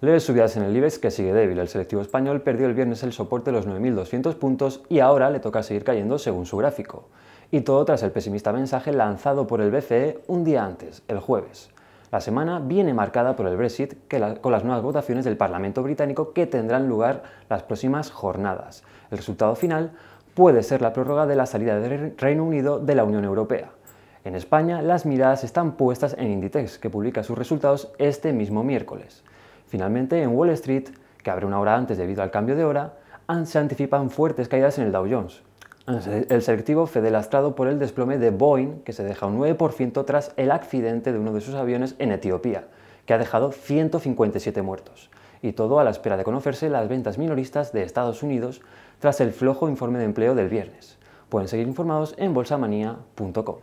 Leves subidas en el IBEX que sigue débil. El selectivo español perdió el viernes el soporte de los 9.200 puntos y ahora le toca seguir cayendo según su gráfico. Y todo tras el pesimista mensaje lanzado por el BCE un día antes, el jueves. La semana viene marcada por el Brexit con las nuevas votaciones del Parlamento británico que tendrán lugar las próximas jornadas. El resultado final puede ser la prórroga de la salida del Reino Unido de la Unión Europea. En España, las miradas están puestas en Inditex, que publica sus resultados este mismo miércoles. Finalmente, en Wall Street, que abre una hora antes debido al cambio de hora, se anticipan fuertes caídas en el Dow Jones. El selectivo fue delastrado por el desplome de Boeing, que se deja un 9% tras el accidente de uno de sus aviones en Etiopía, que ha dejado 157 muertos. Y todo a la espera de conocerse las ventas minoristas de Estados Unidos tras el flojo informe de empleo del viernes. Pueden seguir informados en bolsamanía.com.